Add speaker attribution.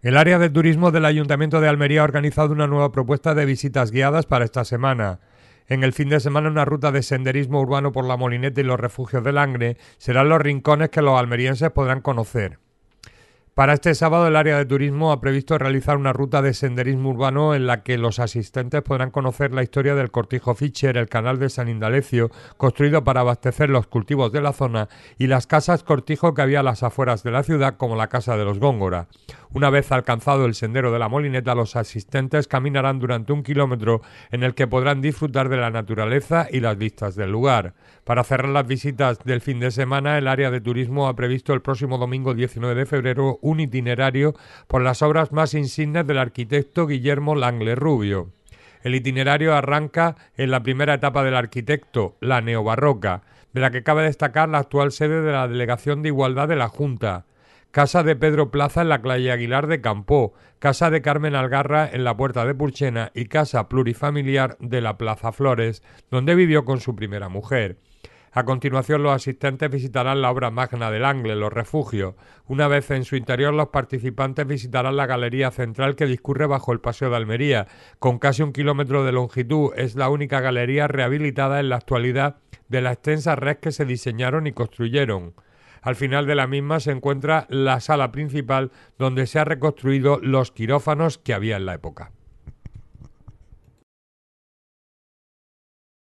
Speaker 1: El área de turismo del Ayuntamiento de Almería ha organizado una nueva propuesta de visitas guiadas para esta semana. En el fin de semana una ruta de senderismo urbano por la Molineta y los refugios de Langre serán los rincones que los almerienses podrán conocer. Para este sábado el área de turismo ha previsto realizar una ruta de senderismo urbano en la que los asistentes podrán conocer la historia del Cortijo Fischer, el canal de San Indalecio, construido para abastecer los cultivos de la zona, y las casas Cortijo que había a las afueras de la ciudad, como la Casa de los Góngora. Una vez alcanzado el sendero de la Molineta, los asistentes caminarán durante un kilómetro en el que podrán disfrutar de la naturaleza y las vistas del lugar. Para cerrar las visitas del fin de semana, el área de turismo ha previsto el próximo domingo 19 de febrero un itinerario por las obras más insignes del arquitecto Guillermo Langle Rubio. El itinerario arranca en la primera etapa del arquitecto, la neobarroca, de la que cabe destacar la actual sede de la Delegación de Igualdad de la Junta, casa de Pedro Plaza en la calle Aguilar de Campó, casa de Carmen Algarra en la Puerta de Purchena y casa plurifamiliar de la Plaza Flores, donde vivió con su primera mujer. A continuación, los asistentes visitarán la obra magna del Angle, Los Refugios. Una vez en su interior, los participantes visitarán la galería central que discurre bajo el Paseo de Almería. Con casi un kilómetro de longitud, es la única galería rehabilitada en la actualidad de la extensa red que se diseñaron y construyeron. Al final de la misma se encuentra la sala principal donde se han reconstruido los quirófanos que había en la época.